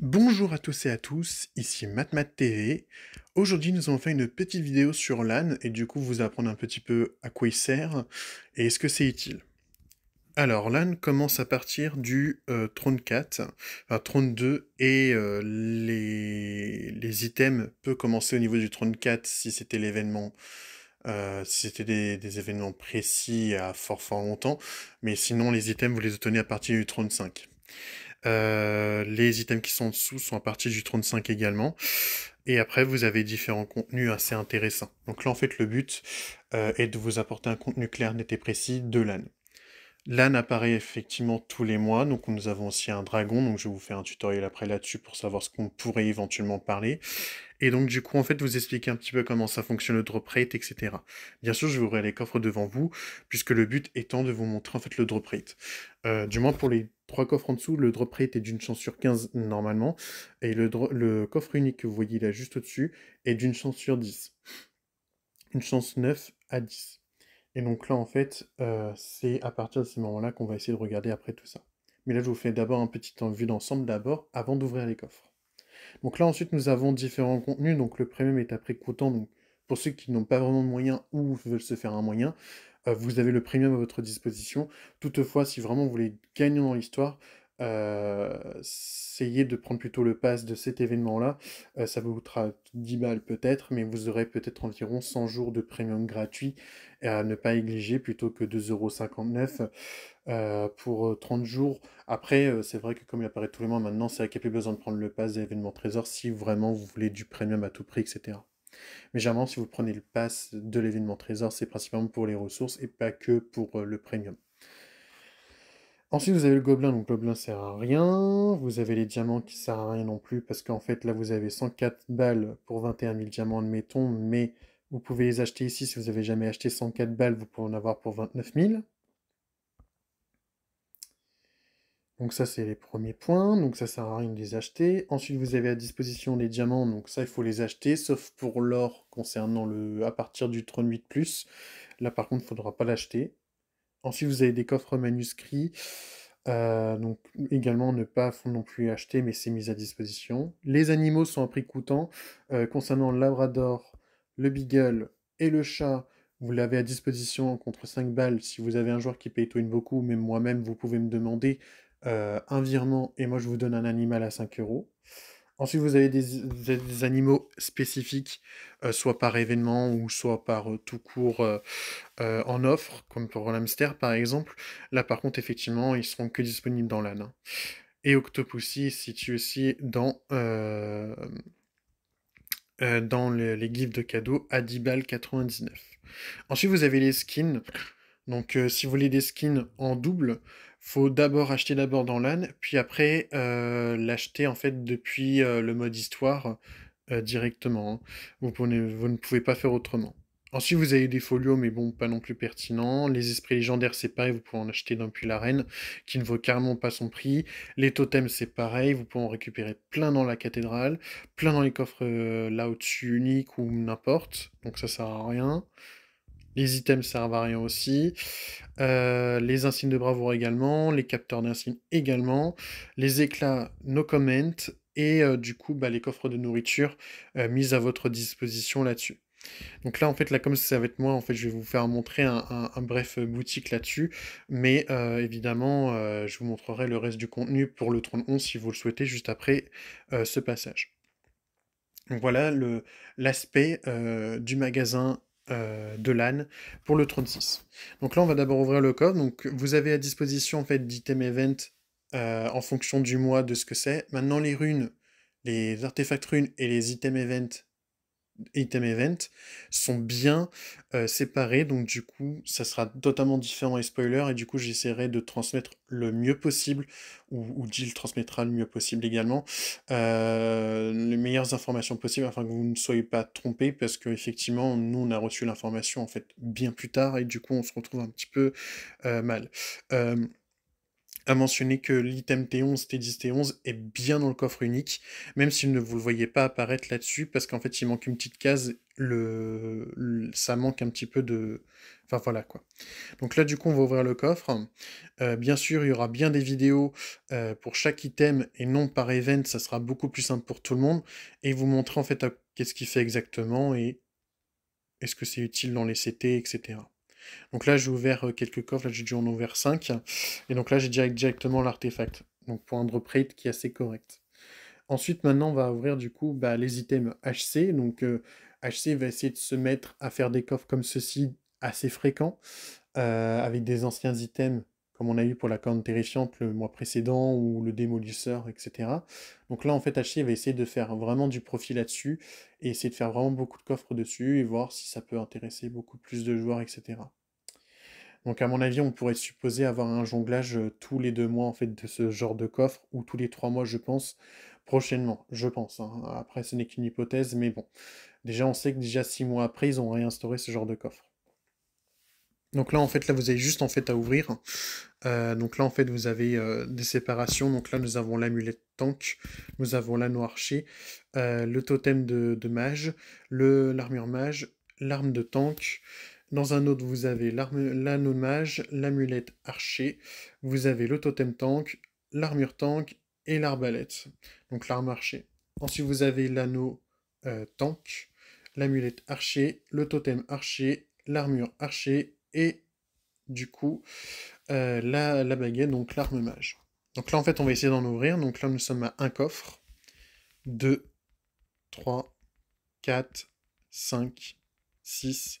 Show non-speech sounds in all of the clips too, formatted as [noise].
Bonjour à tous et à tous, ici MatMat TV. Aujourd'hui nous allons faire une petite vidéo sur LAN et du coup vous apprendre un petit peu à quoi il sert et est-ce que c'est utile. Alors LAN commence à partir du euh, trône 4, enfin 2 et euh, les... items peuvent commencer au niveau du 4 si c'était l'événement euh, si c'était des, événements précis à fort fort longtemps, mais sinon les items vous les obtenez à partir du 5. Euh, les items qui sont en dessous sont à partir du 35 également. Et après, vous avez différents contenus assez intéressants. Donc là, en fait, le but euh, est de vous apporter un contenu clair, net et précis de l'âne, L'âne apparaît effectivement tous les mois, donc nous avons aussi un dragon, donc je vous fais un tutoriel après là-dessus pour savoir ce qu'on pourrait éventuellement parler. Et donc du coup, en fait, vous expliquer un petit peu comment ça fonctionne le drop rate, etc. Bien sûr, je vous ouvrir les coffres devant vous, puisque le but étant de vous montrer en fait le drop rate. Euh, du moins pour les trois coffres en dessous. Le drop rate était d'une chance sur 15 normalement. Et le, le coffre unique que vous voyez là juste au-dessus est d'une chance sur 10. Une chance 9 à 10. Et donc là, en fait, euh, c'est à partir de ce moment là qu'on va essayer de regarder après tout ça. Mais là, je vous fais d'abord un petit vue d'ensemble d'abord, avant d'ouvrir les coffres. Donc là, ensuite, nous avons différents contenus. Donc le premium est après prix coûtant. Donc pour ceux qui n'ont pas vraiment de moyens ou veulent se faire un moyen, euh, vous avez le premium à votre disposition. Toutefois, si vraiment vous voulez gagner dans l'histoire, euh, essayez de prendre plutôt le pass de cet événement-là. Euh, ça vous coûtera 10 balles peut-être, mais vous aurez peut-être environ 100 jours de premium gratuit à ne pas négliger plutôt que 2,59€ euh, pour 30 jours. Après, c'est vrai que comme il apparaît tous les mois maintenant, c'est à qui besoin de prendre le pass d'événement trésor si vraiment vous voulez du premium à tout prix, etc. Mais généralement, si vous prenez le pass de l'événement trésor, c'est principalement pour les ressources et pas que pour euh, le premium. Ensuite, vous avez le gobelin, donc le gobelin sert à rien. Vous avez les diamants qui servent à rien non plus, parce qu'en fait, là, vous avez 104 balles pour 21 000 diamants, admettons, mais vous pouvez les acheter ici. Si vous n'avez jamais acheté 104 balles, vous pouvez en avoir pour 29 000. Donc ça, c'est les premiers points, donc ça sert à rien de les acheter. Ensuite, vous avez à disposition les diamants, donc ça, il faut les acheter, sauf pour l'or concernant le à partir du 8+, Là, par contre, il ne faudra pas l'acheter. Ensuite, vous avez des coffres manuscrits, euh, donc également ne pas non plus acheter, mais c'est mis à disposition. Les animaux sont à prix coûtant. Euh, concernant le labrador, le beagle et le chat, vous l'avez à disposition contre 5 balles. Si vous avez un joueur qui paye tout une beaucoup, mais moi-même, vous pouvez me demander euh, un virement et moi je vous donne un animal à 5 euros. Ensuite, vous avez des, animaux spécifiques, euh, soit par événement ou soit par euh, tout court en offre, comme pour l'hamster par exemple. Là, par contre, effectivement, ils seront que disponibles dans l'âne. Hein. Et Octopussy est situé aussi dans, dans les, gifs de cadeaux à 10 balles 99. Ensuite, vous avez les skins. Donc, si vous voulez des skins en double, faut d'abord acheter d'abord dans l'âne, puis après euh, l'acheter en fait depuis euh, le mode histoire euh, directement. Hein. Vous, vous, ne pouvez pas faire autrement. Ensuite, vous avez des folios, mais bon, pas non plus pertinents. Les esprits légendaires, c'est pareil, vous pouvez en acheter depuis l'arène, qui ne vaut carrément pas son prix. Les totems, c'est pareil, vous pouvez en récupérer plein dans la cathédrale, plein dans les coffres là au-dessus uniques ou n'importe, donc ça sert à rien. Les items, à rien aussi. Euh, les insignes de bravoure également. Les capteurs d'insignes également. Les éclats, no comment. Et euh, du coup, bah, les coffres de nourriture euh, mis à votre disposition là-dessus. Donc là, en fait, là, comme va être moi, en fait, je vais vous faire montrer un, bref boutique là-dessus. Mais évidemment, je vous montrerai le reste du contenu pour le 31 si vous le souhaitez juste après ce passage. Donc voilà l'aspect du magasin euh, de l'âne pour le 36. Donc là, on va d'abord ouvrir le code. Donc vous avez à disposition en fait d'item event euh, en fonction du mois de ce que c'est. Maintenant, les runes, les artefacts runes et les item event item event sont bien euh, séparés. Donc du coup, ça sera totalement différent et spoiler Et du coup, j'essaierai de transmettre le mieux possible, ou, ou transmettra le mieux possible également, euh, les meilleures informations possibles afin que vous ne soyez pas trompés. Parce que effectivement nous, on a reçu l'information en fait bien plus tard. Et du coup, on se retrouve un petit peu euh, mal à mentionner que l'item T11, T10, T11 est bien dans le coffre unique, même s'il ne vous le voyez pas apparaître là-dessus, parce qu'en fait il manque une petite case, le... ça manque un petit peu de... Enfin voilà quoi. Donc là du coup on va ouvrir le coffre. Euh, bien sûr il y aura bien des vidéos euh, pour chaque item et non par event, ça sera beaucoup plus simple pour tout le monde, et vous montrer en fait qu'est-ce qu'il fait exactement et est-ce que c'est utile dans les CT, etc. Donc là, j'ai ouvert euh, quelques coffres, là j'ai dû en ouvrir 5. Et donc là, j'ai directement l'artefact. Donc pour un drop rate qui est assez correct. Ensuite, maintenant, on va ouvrir du coup bah, les items HC. Donc HC euh, va essayer de se mettre à faire des coffres comme ceci assez fréquents, euh, avec des anciens items comme on a eu pour la corne terrifiante le mois précédent ou le démolisseur, etc. Donc là, en fait, HC va essayer de faire vraiment du profit là-dessus et essayer de faire vraiment beaucoup de coffres dessus et voir si ça peut intéresser beaucoup plus de joueurs, etc. Donc à mon avis, on pourrait supposer avoir un jonglage euh, tous les deux mois en fait de ce genre de coffre, ou tous les trois mois, je pense, prochainement, je pense. Hein. Après, ce n'est qu'une hypothèse, mais bon. Déjà, on sait que déjà six mois après, ils ont réinstauré ce genre de coffre. Donc là, en fait, là, vous avez juste en fait à ouvrir. Euh, donc là, en fait, vous avez euh, des séparations. Donc là, nous avons l'amulette tank, nous avons la noirchée, le totem de, de mage, l'armure mage, l'arme de tank, dans un autre, vous avez l'anneau mage, l'amulette archer, vous avez le totem tank, l'armure tank et l'arbalète, donc l'arme archer. Ensuite, vous avez l'anneau euh, tank, l'amulette archer, le totem archer, l'armure archer et du coup euh, la, la baguette, donc l'arme mage. Donc là, en fait, on va essayer d'en ouvrir. Donc là, nous sommes à un coffre. 2, 3, 4, 5, 6,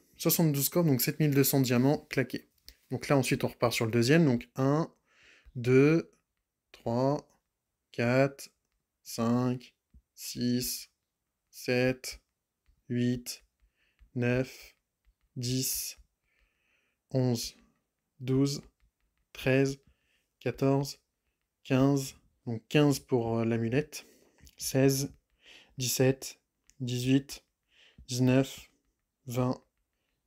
72 corps, donc 7200 diamants claqués. Donc là, ensuite, on repart sur le deuxième. Donc 1, 2, 3, 4, 5, 6, 7, 8, 9, 10, 11, 12, 13, 14, 15, donc 15 pour euh, l'amulette, 16, 17, 18, 19, 20,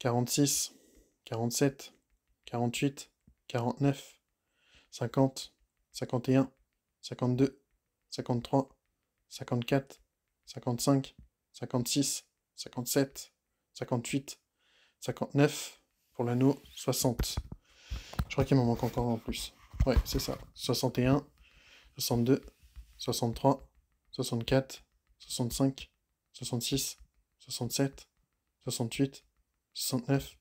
46, 47, 48, 49, 50, 51, 52, 53, 54, 55, 56, 57, 58, 59, pour l'anneau 60. Je crois qu'il m'en manque encore en plus. Ouais, c'est ça. 61, 62, 63, 64, 65, 66, 67, 68, 69,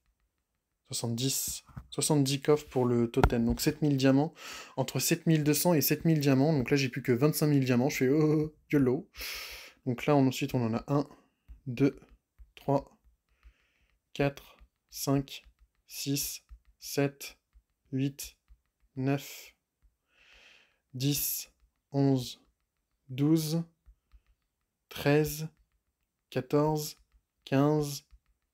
70, 70 coffres pour le totem. Donc 7000 diamants, entre 7200 et 7000 diamants. Donc là, j'ai plus que 25 000 diamants. Je fais oh, oh, oh, YOLO. Donc là, on, ensuite, on en a 1, 2, 3, 4, 5, 6, 7, 8, 9, 10, 11, 12, 13, 14, 15,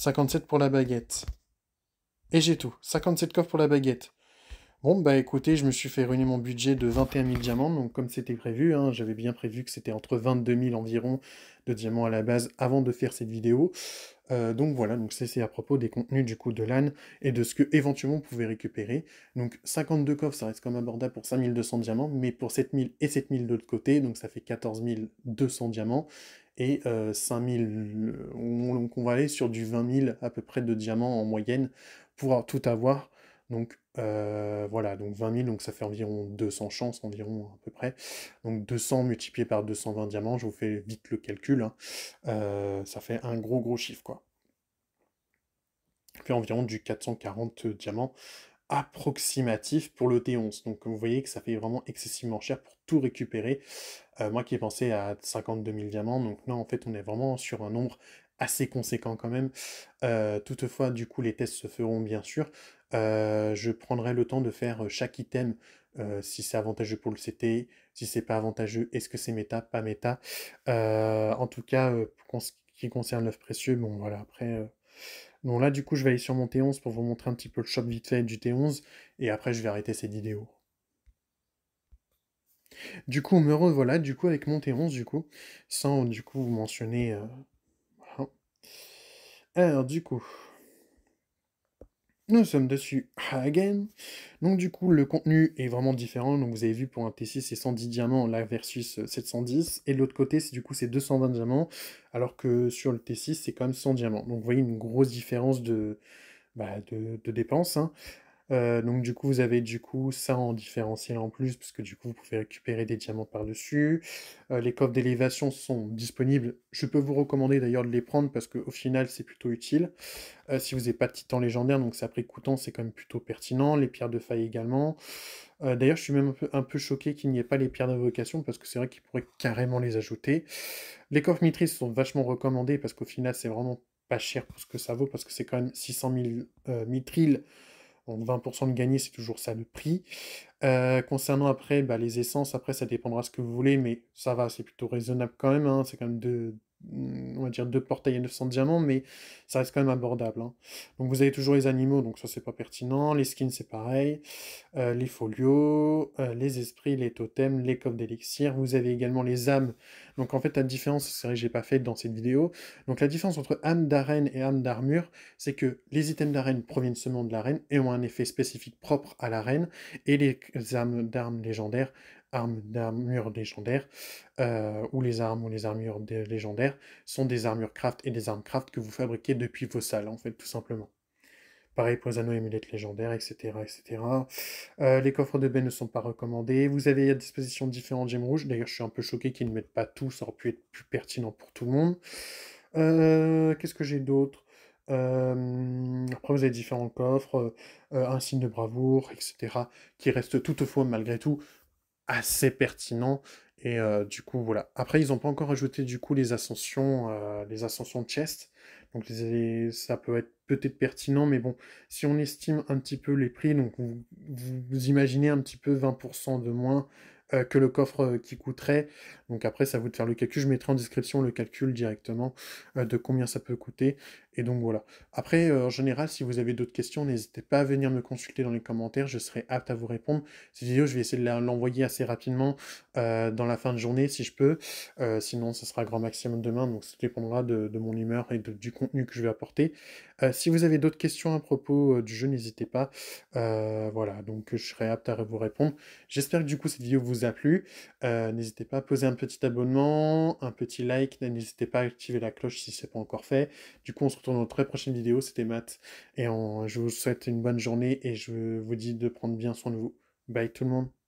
57 pour la baguette. Et j'ai tout. 57 coffres pour la baguette. Bon, bah écoutez, je me suis fait ruiner mon budget de 21 000 diamants, donc comme c'était prévu, hein, j'avais bien prévu que c'était entre 22 000 environ de diamants à la base avant de faire cette vidéo. Euh, donc voilà, donc c'est à propos des contenus du coup de l'âne et de ce que éventuellement on pouvait récupérer. Donc 52 coffres, ça reste comme abordable pour 5200 diamants, mais pour 7000 et 7000 de l'autre côté, donc ça fait 14200 diamants et 5000, euh, euh, on, va aller sur du 20 000 à peu près de diamants en moyenne pour tout avoir. Donc euh, voilà, donc 20 000, donc ça fait environ 200 chances, environ à peu près. Donc 200 multiplié par 220 diamants, je vous fais vite le calcul, hein. ça fait un gros gros chiffre quoi. fait environ du 440 diamants approximatif pour le T11. Donc vous voyez que ça fait vraiment excessivement cher pour tout récupérer. Euh, moi qui ai pensé à 52 000 diamants, donc non en fait on est vraiment sur un nombre assez conséquent quand même. Euh, toutefois, du coup, les tests se feront bien sûr. Euh, je prendrai le temps de faire chaque item, si c'est avantageux pour le CT, si c'est pas avantageux, est-ce que c'est méta, pas méta. en tout cas, pour ce qui concerne l'œuf précieux, bon voilà, après, donc là, du coup, je vais aller sur mon T11 pour vous montrer un petit peu le shop vite fait du T11, et après, je vais arrêter cette vidéo. Du coup, on me revoilà, du coup, avec mon T11, du coup, sans, du coup, vous mentionner... Euh, Alors, du coup, nous sommes dessus [laughs] again. Donc du coup, le contenu est vraiment différent. Donc vous avez vu pour un T6, c'est 110 diamants là versus 710. Euh, Et de l'autre côté, c'est du coup, c'est 220 diamants. Alors que sur le T6, c'est quand même 100 diamants. Donc vous voyez une grosse différence de, bah, de, dépenses. Hein. Euh, donc du coup, vous avez du coup ça en différentiel en plus, parce que du coup, vous pouvez récupérer des diamants par-dessus. Euh, les coffres d'élévation sont disponibles. Je peux vous recommander d'ailleurs de les prendre, parce qu'au final, c'est plutôt utile. Euh, si vous n'avez pas de titan légendaire, donc c'est après coûtant, c'est quand même plutôt pertinent. Les pierres de faille également. d'ailleurs, je suis même un peu, choqué qu'il n'y ait pas les pierres d'invocation, parce que c'est vrai qu'ils pourraient carrément les ajouter. Les coffres mitrilles sont vachement recommandés, parce qu'au final, c'est vraiment pas cher pour ce que ça vaut, parce que c'est quand même 600 000 mitriles donc 20% de gagné, c'est toujours ça le prix. Euh, concernant après bah, les essences, après ça dépendra ce que vous voulez, mais ça va, c'est plutôt raisonnable quand même. Hein. C'est quand même de, Mm, on va dire deux portails à 900 diamants, mais ça reste quand même abordable. Hein. Donc vous avez toujours les animaux, donc ça c'est pas pertinent, les skins c'est pareil, euh, les folios, euh, les esprits, les totems, les coffres d'élixir, vous avez également les âmes. Donc en fait la différence, c'est que j'ai pas fait dans cette vidéo, donc la différence entre âme d'arène et âme d'armure, c'est que les items d'arène proviennent seulement de l'arène et ont un effet spécifique propre à l'arène, et les âmes d'armes légendaires armes d'armure légendaire euh, ou les armes ou les armures légendaires, sont des armures craft et des armes craft que vous fabriquez depuis vos salles, en fait, tout simplement. Pareil pour les anneaux et mulettes légendaires, etc. etc. Euh, les coffres de baie ne sont pas recommandés. Vous avez à disposition différentes gemmes rouges. D'ailleurs, je suis un peu choqué qu'ils ne mettent pas tout, ça aurait pu être plus pertinent pour tout le monde. Euh, qu'est-ce que j'ai d'autre après, vous avez différents coffres, un signe de bravoure, etc., qui reste toutefois, malgré tout, assez pertinent. Et euh, du coup, voilà. Après, ils n'ont pas encore ajouté du coup les ascensions, euh, les ascensions de chest. Donc ça peut être peut-être pertinent, mais bon, si on estime un petit peu les prix, donc vous, vous imaginez un petit peu 20% de moins euh, que le coffre euh, qui coûterait. Donc après, ça vous de faire le calcul. Je mettrai en description le calcul directement euh, de combien ça peut coûter. Et donc voilà. Après, en général, si vous avez d'autres questions, n'hésitez pas à venir me consulter dans les commentaires. Je serai apte à vous répondre. Cette vidéo, je vais essayer de l'envoyer assez rapidement dans la fin de journée si je peux. sinon, ça sera grand maximum demain. Donc ça dépendra de, mon humeur et du contenu que je vais apporter. si vous avez d'autres questions à propos du jeu, n'hésitez pas. voilà, donc je serai apte à vous répondre. J'espère que du coup cette vidéo vous a plu. Euh, n'hésitez pas à poser un petit abonnement, un petit like, n'hésitez pas à activer la cloche si ce n'est pas encore fait. Du coup, on se retrouve dans une très prochaine vidéo, c'était Matt, et je vous souhaite une bonne journée et je vous dis de prendre bien soin de vous. Bye tout le monde